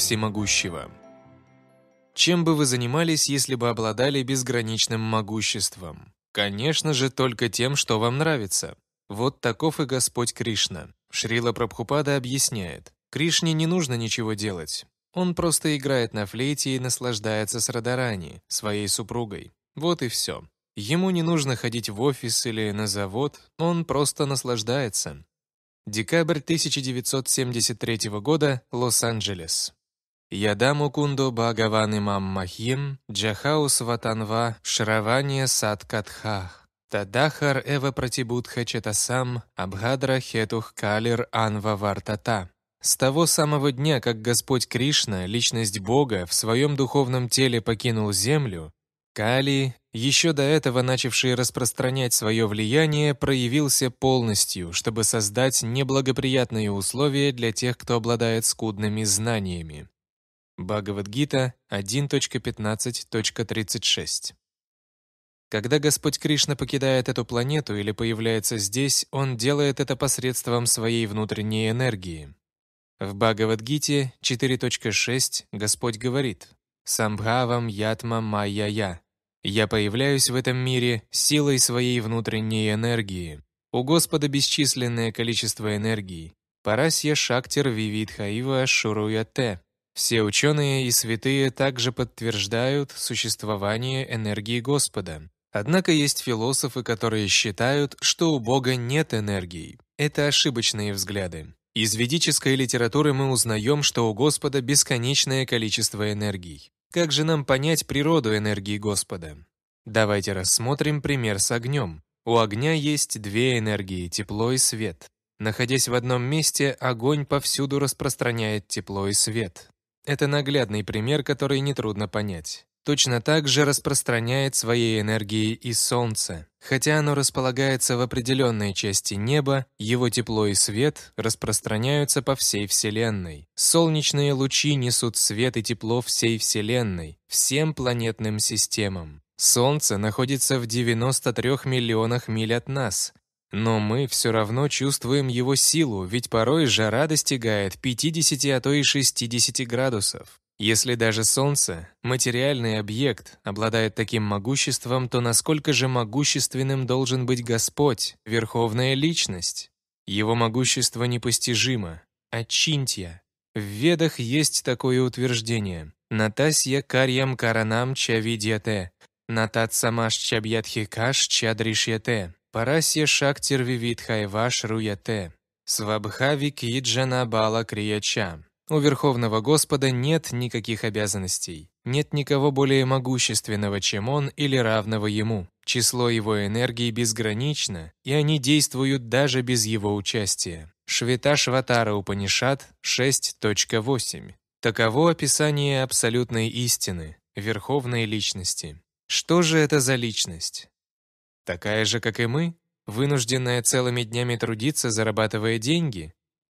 всемогущего. Чем бы вы занимались, если бы обладали безграничным могуществом? Конечно же, только тем, что вам нравится. Вот таков и Господь Кришна. Шрила Прабхупада объясняет. Кришне не нужно ничего делать. Он просто играет на флейте и наслаждается с Радарани, своей супругой. Вот и все. Ему не нужно ходить в офис или на завод, он просто наслаждается. Декабрь 1973 года, Лос-Анджелес. Ядаму кундо бхагаван имам махим, джахаус ватанва, шравания садкатхах. Тадахар эва пратибудха четасам, абхадра хетух калир анва вартата. С того самого дня, как Господь Кришна, личность Бога, в своем духовном теле покинул землю, Кали, еще до этого начавший распространять свое влияние, проявился полностью, чтобы создать неблагоприятные условия для тех, кто обладает скудными знаниями. Бхагавадгита 1.15.36. Когда Господь Кришна покидает эту планету или появляется здесь, Он делает это посредством своей внутренней энергии. В Бхагавадгите 4.6 Господь говорит «Самбхавам ятма майя-я». «Я появляюсь в этом мире силой своей внутренней энергии. У Господа бесчисленное количество энергии. Парасья шактер вивит хаива шуруя те». Все ученые и святые также подтверждают существование энергии Господа. Однако есть философы, которые считают, что у Бога нет энергии. Это ошибочные взгляды. Из ведической литературы мы узнаем, что у Господа бесконечное количество энергий. Как же нам понять природу энергии Господа? Давайте рассмотрим пример с огнем. У огня есть две энергии – тепло и свет. Находясь в одном месте, огонь повсюду распространяет тепло и свет. Это наглядный пример, который нетрудно понять. Точно так же распространяет своей энергией и Солнце. Хотя оно располагается в определенной части неба, его тепло и свет распространяются по всей Вселенной. Солнечные лучи несут свет и тепло всей Вселенной, всем планетным системам. Солнце находится в 93 миллионах миль от нас – но мы все равно чувствуем его силу, ведь порой жара достигает 50, а то и 60 градусов. Если даже Солнце, материальный объект, обладает таким могуществом, то насколько же могущественным должен быть Господь, Верховная Личность? Его могущество непостижимо. Отчинтья. В Ведах есть такое утверждение. «Натасья карьям каранам чавидьяте, натат самаш чабьятхикаш чадришьяте». Парасия Шактерви вивит хайваш руяте. Свабхави киджана бала крияча. У Верховного Господа нет никаких обязанностей. Нет никого более могущественного, чем он, или равного ему. Число его энергии безгранично, и они действуют даже без его участия. Швета Шватара Упанишат 6.8. Таково описание абсолютной истины, верховной личности. Что же это за личность? Такая же, как и мы, вынужденная целыми днями трудиться, зарабатывая деньги?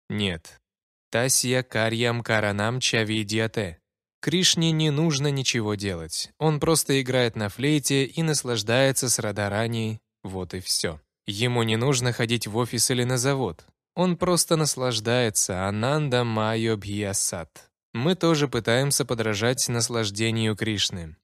Нет. Тасья карьям каранам чави диате. Кришне не нужно ничего делать. Он просто играет на флейте и наслаждается с радаранией. Вот и все. Ему не нужно ходить в офис или на завод. Он просто наслаждается Ананда Майо Бьясат. Мы тоже пытаемся подражать наслаждению Кришны.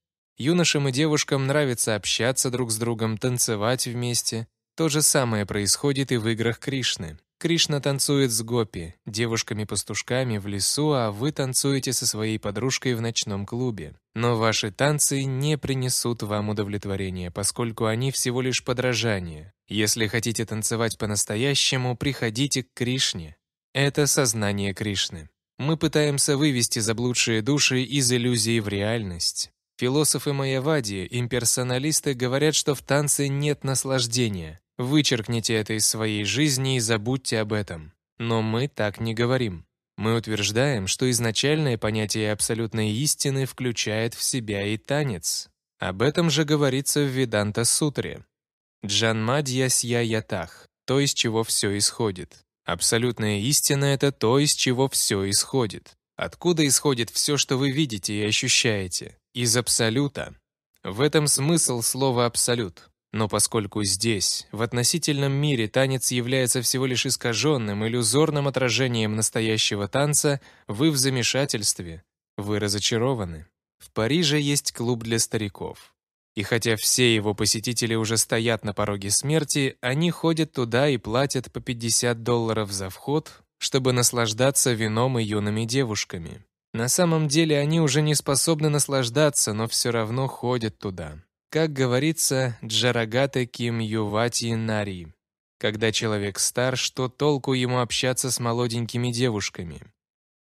Юношам и девушкам нравится общаться друг с другом, танцевать вместе. То же самое происходит и в играх Кришны. Кришна танцует с гопи, девушками-пастушками в лесу, а вы танцуете со своей подружкой в ночном клубе. Но ваши танцы не принесут вам удовлетворения, поскольку они всего лишь подражание. Если хотите танцевать по-настоящему, приходите к Кришне. Это сознание Кришны. Мы пытаемся вывести заблудшие души из иллюзии в реальность. Философы Майявади, имперсоналисты говорят, что в танце нет наслаждения. Вычеркните это из своей жизни и забудьте об этом. Но мы так не говорим. Мы утверждаем, что изначальное понятие абсолютной истины включает в себя и танец. Об этом же говорится в Веданта-сутре. Джанмадья сья ятах, то, из чего все исходит. Абсолютная истина — это то, из чего все исходит. Откуда исходит все, что вы видите и ощущаете? из абсолюта. В этом смысл слова «абсолют». Но поскольку здесь, в относительном мире, танец является всего лишь искаженным, иллюзорным отражением настоящего танца, вы в замешательстве, вы разочарованы. В Париже есть клуб для стариков. И хотя все его посетители уже стоят на пороге смерти, они ходят туда и платят по 50 долларов за вход, чтобы наслаждаться вином и юными девушками. На самом деле они уже не способны наслаждаться, но все равно ходят туда. Как говорится, джарагата ким ювати нари. Когда человек стар, что толку ему общаться с молоденькими девушками?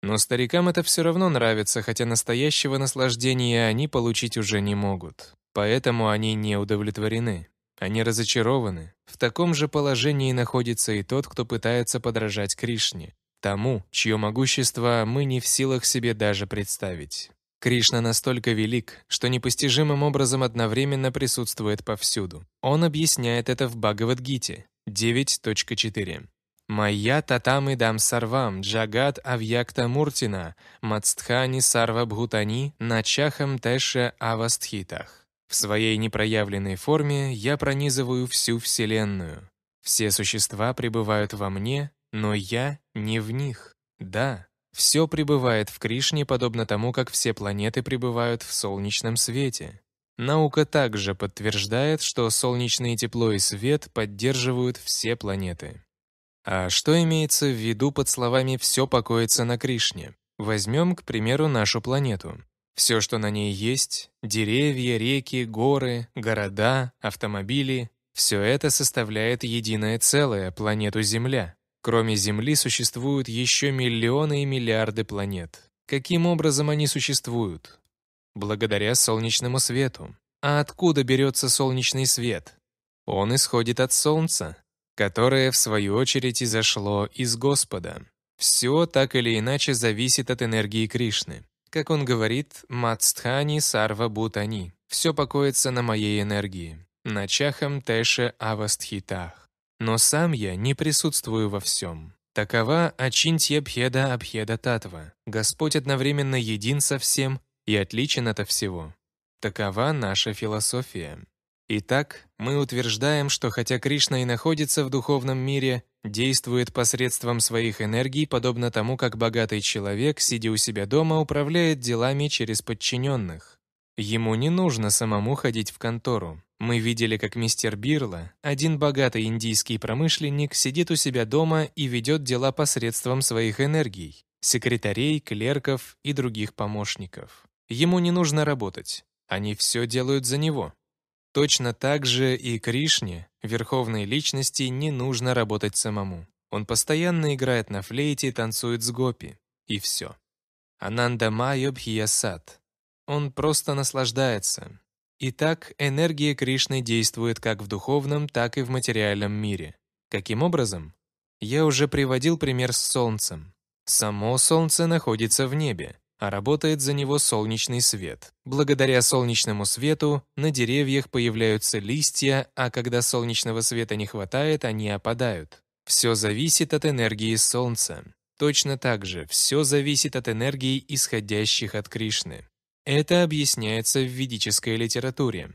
Но старикам это все равно нравится, хотя настоящего наслаждения они получить уже не могут. Поэтому они не удовлетворены. Они разочарованы. В таком же положении находится и тот, кто пытается подражать Кришне тому, чье могущество мы не в силах себе даже представить. Кришна настолько велик, что непостижимым образом одновременно присутствует повсюду. Он объясняет это в Бхагавадгите 9.4. «Майя татамы дам сарвам джагат авьякта муртина мацтхани сарва бхутани начахам тэше авастхитах». В своей непроявленной форме я пронизываю всю Вселенную. Все существа пребывают во мне, но я не в них. Да, все пребывает в Кришне, подобно тому, как все планеты пребывают в солнечном свете. Наука также подтверждает, что солнечное тепло и свет поддерживают все планеты. А что имеется в виду под словами «все покоится на Кришне»? Возьмем, к примеру, нашу планету. Все, что на ней есть — деревья, реки, горы, города, автомобили — все это составляет единое целое, планету Земля. Кроме Земли существуют еще миллионы и миллиарды планет. Каким образом они существуют? Благодаря солнечному свету. А откуда берется солнечный свет? Он исходит от Солнца, которое, в свою очередь, изошло из Господа. Все так или иначе зависит от энергии Кришны. Как он говорит, «Мацтхани сарва бутани» — все покоится на моей энергии. Начахам теше авастхитах. Но сам я не присутствую во всем. Такова Ачинтья Пхеда Абхеда Татва. Господь одновременно един со всем и отличен от всего. Такова наша философия. Итак, мы утверждаем, что хотя Кришна и находится в духовном мире, действует посредством своих энергий, подобно тому, как богатый человек, сидя у себя дома, управляет делами через подчиненных. Ему не нужно самому ходить в контору. Мы видели, как мистер Бирла, один богатый индийский промышленник, сидит у себя дома и ведет дела посредством своих энергий, секретарей, клерков и других помощников. Ему не нужно работать, они все делают за него. Точно так же и Кришне, верховной личности, не нужно работать самому. Он постоянно играет на флейте, танцует с гопи. И все. Ананда Майобхиясад. Он просто наслаждается, Итак, энергия Кришны действует как в духовном, так и в материальном мире. Каким образом? Я уже приводил пример с Солнцем. Само Солнце находится в небе, а работает за него солнечный свет. Благодаря солнечному свету на деревьях появляются листья, а когда солнечного света не хватает, они опадают. Все зависит от энергии Солнца. Точно так же все зависит от энергии, исходящих от Кришны. Это объясняется в ведической литературе.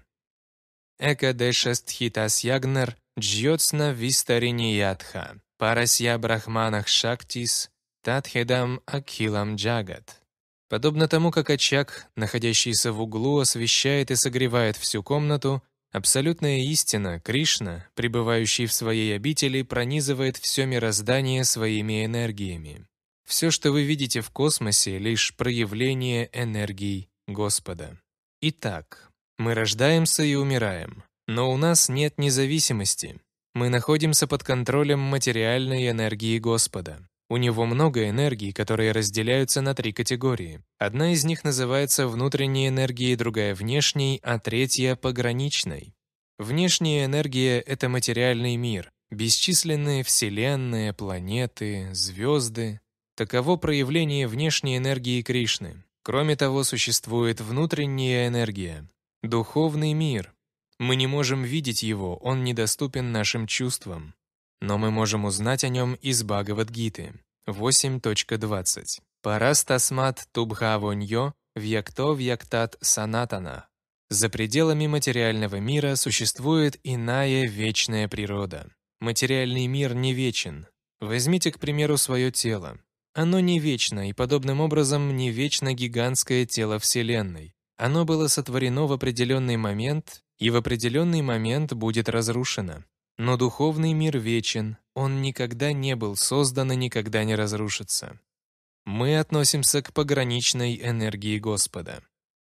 Экадешастхитас ягнар джьотсна вистариниятха, парасья брахманах шактис, татхедам акхилам джагат. Подобно тому, как очаг, находящийся в углу, освещает и согревает всю комнату, абсолютная истина, Кришна, пребывающий в своей обители, пронизывает все мироздание своими энергиями. Все, что вы видите в космосе, лишь проявление энергий Господа. Итак, мы рождаемся и умираем, но у нас нет независимости. Мы находимся под контролем материальной энергии Господа. У него много энергий, которые разделяются на три категории. Одна из них называется внутренней энергией, другая – внешней, а третья – пограничной. Внешняя энергия – это материальный мир, бесчисленные вселенные, планеты, звезды. Таково проявление внешней энергии Кришны. Кроме того, существует внутренняя энергия, духовный мир. Мы не можем видеть его, он недоступен нашим чувствам. Но мы можем узнать о нем из Бхагавадгиты 8.20. Парастасмат тубхавоньо вьякто вьяктат санатана. За пределами материального мира существует иная вечная природа. Материальный мир не вечен. Возьмите, к примеру, свое тело. Оно не вечно, и подобным образом не вечно гигантское тело Вселенной. Оно было сотворено в определенный момент, и в определенный момент будет разрушено. Но духовный мир вечен, он никогда не был создан и никогда не разрушится. Мы относимся к пограничной энергии Господа.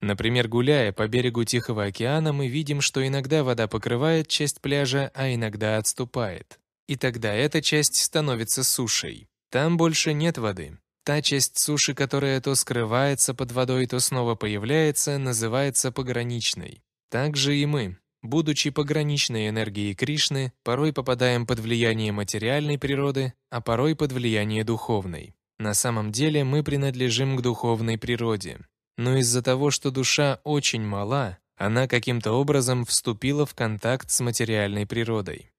Например, гуляя по берегу Тихого океана, мы видим, что иногда вода покрывает часть пляжа, а иногда отступает. И тогда эта часть становится сушей. Там больше нет воды. Та часть суши, которая то скрывается под водой, то снова появляется, называется пограничной. Так же и мы, будучи пограничной энергией Кришны, порой попадаем под влияние материальной природы, а порой под влияние духовной. На самом деле мы принадлежим к духовной природе. Но из-за того, что душа очень мала, она каким-то образом вступила в контакт с материальной природой.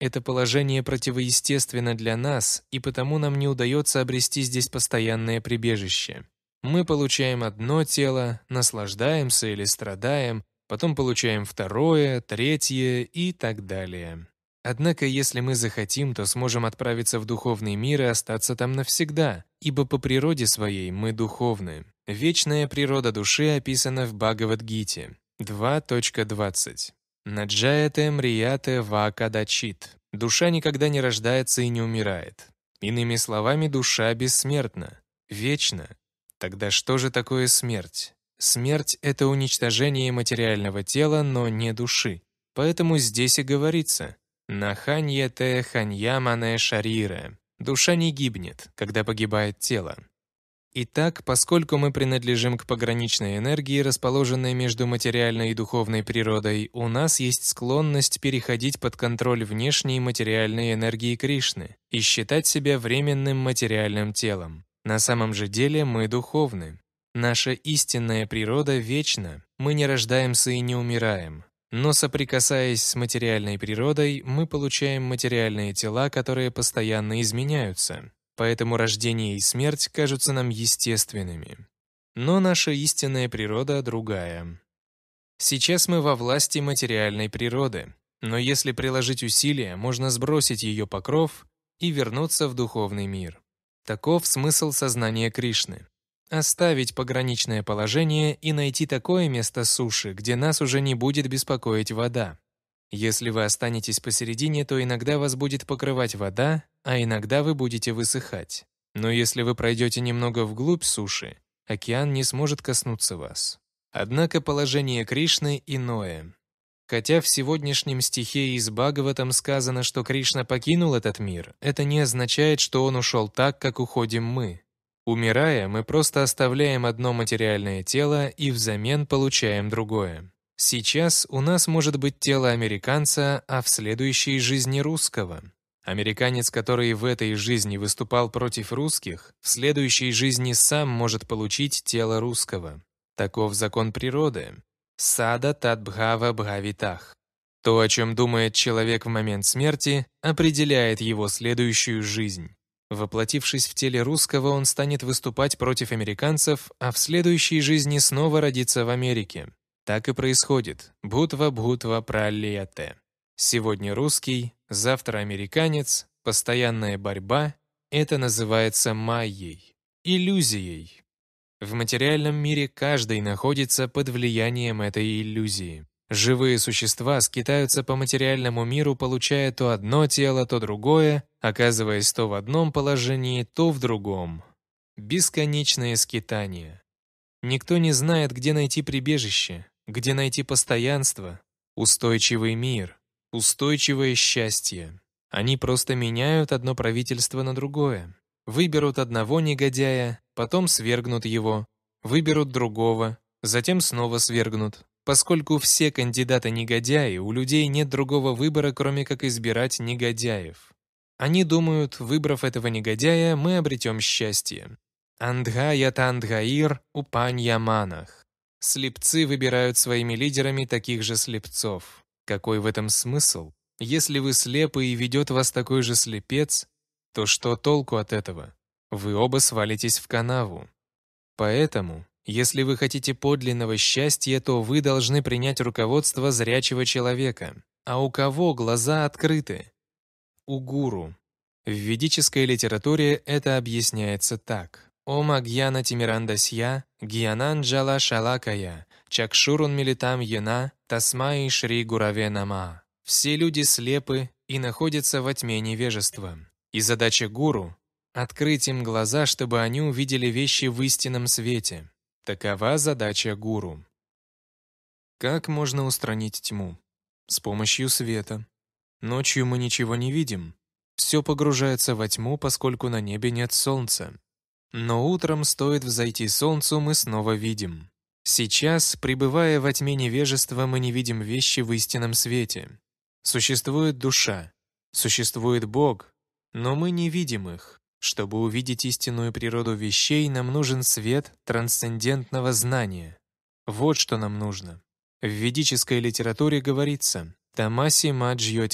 Это положение противоестественно для нас, и потому нам не удается обрести здесь постоянное прибежище. Мы получаем одно тело, наслаждаемся или страдаем, потом получаем второе, третье и так далее. Однако, если мы захотим, то сможем отправиться в духовный мир и остаться там навсегда, ибо по природе своей мы духовны. Вечная природа души описана в Бхагавадгите 2.20. Наджаяте мрияте эм вакадачит. Душа никогда не рождается и не умирает. Иными словами, душа бессмертна, вечна. Тогда что же такое смерть? Смерть — это уничтожение материального тела, но не души. Поэтому здесь и говорится «Наханье те ханьямане шарире. Душа не гибнет, когда погибает тело. Итак, поскольку мы принадлежим к пограничной энергии, расположенной между материальной и духовной природой, у нас есть склонность переходить под контроль внешней материальной энергии Кришны и считать себя временным материальным телом. На самом же деле мы духовны. Наша истинная природа вечна, мы не рождаемся и не умираем. Но соприкасаясь с материальной природой, мы получаем материальные тела, которые постоянно изменяются поэтому рождение и смерть кажутся нам естественными. Но наша истинная природа другая. Сейчас мы во власти материальной природы, но если приложить усилия, можно сбросить ее покров и вернуться в духовный мир. Таков смысл сознания Кришны. Оставить пограничное положение и найти такое место суши, где нас уже не будет беспокоить вода, если вы останетесь посередине, то иногда вас будет покрывать вода, а иногда вы будете высыхать. Но если вы пройдете немного вглубь суши, океан не сможет коснуться вас. Однако положение Кришны иное. Хотя в сегодняшнем стихе из Бхагаватам сказано, что Кришна покинул этот мир, это не означает, что он ушел так, как уходим мы. Умирая, мы просто оставляем одно материальное тело и взамен получаем другое. Сейчас у нас может быть тело американца, а в следующей жизни русского. Американец, который в этой жизни выступал против русских, в следующей жизни сам может получить тело русского. Таков закон природы. Сада тадбхава бхавитах. То, о чем думает человек в момент смерти, определяет его следующую жизнь. Воплотившись в теле русского, он станет выступать против американцев, а в следующей жизни снова родится в Америке. Так и происходит. Бутва-бутва пролете. Сегодня русский, завтра американец, постоянная борьба. Это называется майей, иллюзией. В материальном мире каждый находится под влиянием этой иллюзии. Живые существа скитаются по материальному миру, получая то одно тело, то другое, оказываясь то в одном положении, то в другом. Бесконечное скитание. Никто не знает, где найти прибежище где найти постоянство, устойчивый мир, устойчивое счастье. Они просто меняют одно правительство на другое. Выберут одного негодяя, потом свергнут его, выберут другого, затем снова свергнут. Поскольку все кандидаты негодяи, у людей нет другого выбора, кроме как избирать негодяев. Они думают, выбрав этого негодяя, мы обретем счастье. Андгая Тандгаир яманах. Слепцы выбирают своими лидерами таких же слепцов. Какой в этом смысл? Если вы слепы и ведет вас такой же слепец, то что толку от этого? Вы оба свалитесь в канаву. Поэтому, если вы хотите подлинного счастья, то вы должны принять руководство зрячего человека. А у кого глаза открыты? У гуру. В ведической литературе это объясняется так. Ома гьяна тимирандасья, гьянан джала шалакая, чакшурун милитам ена, тасмаи шри гураве нама. Все люди слепы и находятся во тьме невежества. И задача гуру — открыть им глаза, чтобы они увидели вещи в истинном свете. Такова задача гуру. Как можно устранить тьму? С помощью света. Ночью мы ничего не видим. Все погружается во тьму, поскольку на небе нет солнца. Но утром стоит взойти солнцу, мы снова видим. Сейчас, пребывая во тьме невежества, мы не видим вещи в истинном свете. Существует душа, существует Бог, но мы не видим их. Чтобы увидеть истинную природу вещей, нам нужен свет трансцендентного знания. Вот что нам нужно. В ведической литературе говорится «Тамаси маджьо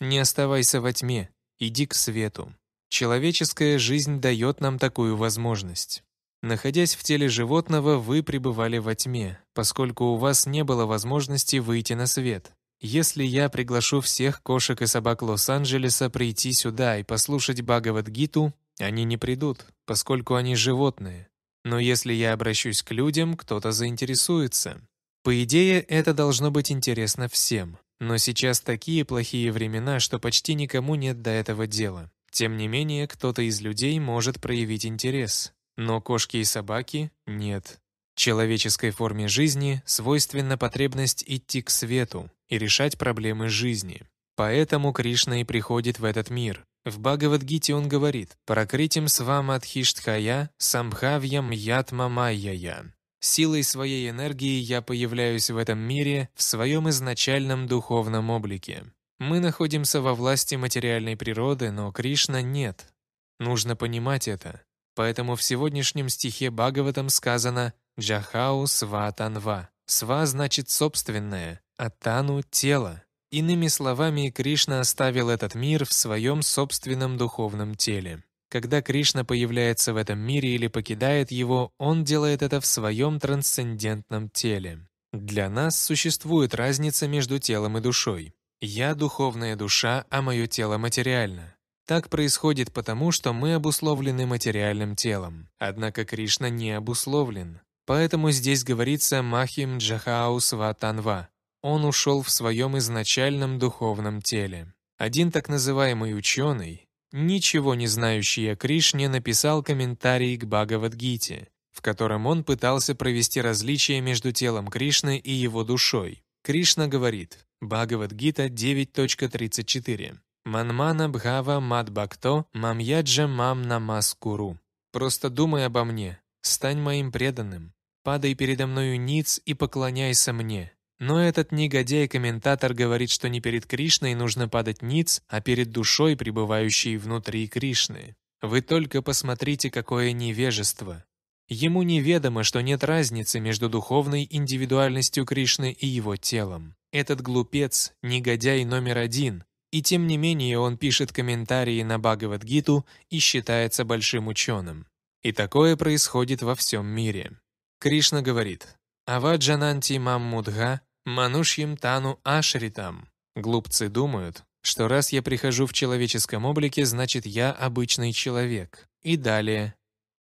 «Не оставайся во тьме, иди к свету». Человеческая жизнь дает нам такую возможность. Находясь в теле животного, вы пребывали во тьме, поскольку у вас не было возможности выйти на свет. Если я приглашу всех кошек и собак Лос-Анджелеса прийти сюда и послушать Бхагавадгиту, они не придут, поскольку они животные. Но если я обращусь к людям, кто-то заинтересуется. По идее, это должно быть интересно всем. Но сейчас такие плохие времена, что почти никому нет до этого дела. Тем не менее, кто-то из людей может проявить интерес, но кошки и собаки – нет. Человеческой форме жизни свойственна потребность идти к свету и решать проблемы жизни. Поэтому Кришна и приходит в этот мир. В Бхагавадгите он говорит «Пракритим свамадхиштхая самхавьям ятма майяя». Силой своей энергии я появляюсь в этом мире в своем изначальном духовном облике. Мы находимся во власти материальной природы, но Кришна нет. Нужно понимать это. Поэтому в сегодняшнем стихе Бхагаватам сказано «Джахау сва танва». «Сва» значит «собственное», а «тану» — «тело». Иными словами, Кришна оставил этот мир в своем собственном духовном теле. Когда Кришна появляется в этом мире или покидает его, он делает это в своем трансцендентном теле. Для нас существует разница между телом и душой. Я – духовная душа, а мое тело материально. Так происходит потому, что мы обусловлены материальным телом. Однако Кришна не обусловлен. Поэтому здесь говорится «Махим Джахау Сватанва». Он ушел в своем изначальном духовном теле. Один так называемый ученый, ничего не знающий о Кришне, написал комментарий к Бхагавадгите, в котором он пытался провести различие между телом Кришны и его душой. Кришна говорит Бхагавадгита 9.34. Манмана Бхава Мадбакто Мамьяджа Мам Намаскуру. Просто думай обо мне, стань моим преданным, падай передо мною ниц и поклоняйся мне. Но этот негодяй-комментатор говорит, что не перед Кришной нужно падать ниц, а перед душой, пребывающей внутри Кришны. Вы только посмотрите, какое невежество. Ему неведомо, что нет разницы между духовной индивидуальностью Кришны и его телом. Этот глупец — негодяй номер один, и тем не менее он пишет комментарии на Бхагавадгиту и считается большим ученым. И такое происходит во всем мире. Кришна говорит Ава «Аваджананти маммудга манушьим тану ашритам». Глупцы думают, что раз я прихожу в человеческом облике, значит я обычный человек. И далее.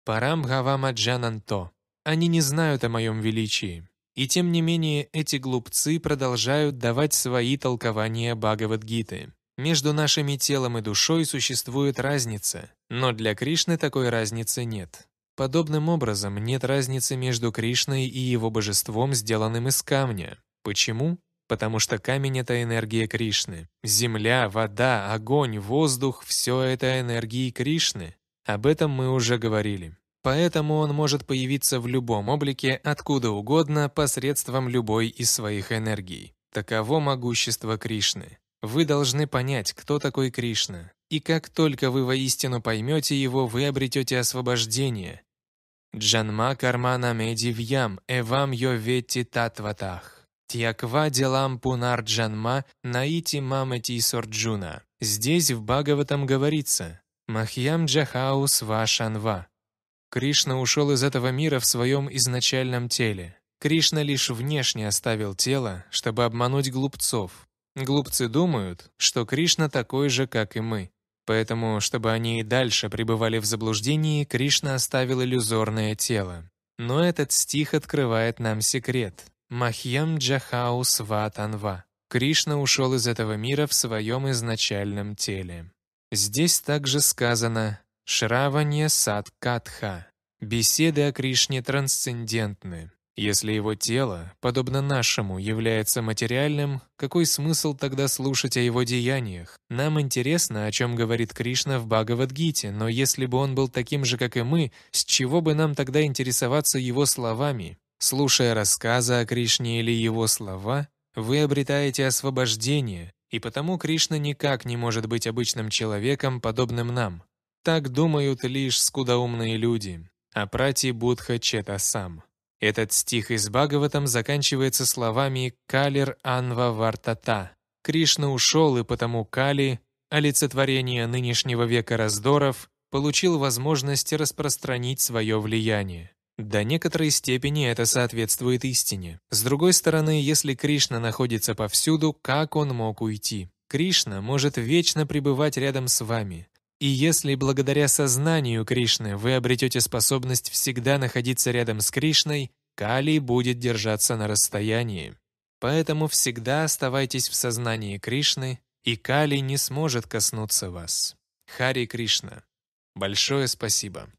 Парам гавама джананто. Они не знают о моем величии. И тем не менее эти глупцы продолжают давать свои толкования Бхагавадгиты. Между нашими телом и душой существует разница, но для Кришны такой разницы нет. Подобным образом нет разницы между Кришной и его божеством, сделанным из камня. Почему? Потому что камень — это энергия Кришны. Земля, вода, огонь, воздух — все это энергии Кришны. Об этом мы уже говорили. Поэтому он может появиться в любом облике, откуда угодно, посредством любой из своих энергий. Таково могущество Кришны. Вы должны понять, кто такой Кришна. И как только вы воистину поймете его, вы обретете освобождение. Джанма кармана медивьям, эвам йоветти татватах. Тьяква делам пунар джанма, наити мамети сорджуна. Здесь в Бхагаватам говорится «Махьям джахаус шанва. Кришна ушел из этого мира в своем изначальном теле. Кришна лишь внешне оставил тело, чтобы обмануть глупцов. Глупцы думают, что Кришна такой же, как и мы. Поэтому, чтобы они и дальше пребывали в заблуждении, Кришна оставил иллюзорное тело. Но этот стих открывает нам секрет. Махьям Джахау Сватанва. Кришна ушел из этого мира в своем изначальном теле. Здесь также сказано Шраванья Садкатха. Беседы о Кришне трансцендентны. Если его тело, подобно нашему, является материальным, какой смысл тогда слушать о его деяниях? Нам интересно, о чем говорит Кришна в Бхагавадгите, но если бы он был таким же, как и мы, с чего бы нам тогда интересоваться его словами? Слушая рассказы о Кришне или его слова, вы обретаете освобождение, и потому Кришна никак не может быть обычным человеком, подобным нам. Так думают лишь скудоумные люди. А прати Будха Чета сам. Этот стих из Бхагаватам заканчивается словами Калер Анва Вартата». Кришна ушел, и потому Кали, олицетворение нынешнего века раздоров, получил возможность распространить свое влияние. До некоторой степени это соответствует истине. С другой стороны, если Кришна находится повсюду, как он мог уйти? Кришна может вечно пребывать рядом с вами. И если благодаря сознанию Кришны вы обретете способность всегда находиться рядом с Кришной, Кали будет держаться на расстоянии. Поэтому всегда оставайтесь в сознании Кришны, и Кали не сможет коснуться вас. Хари Кришна. Большое спасибо.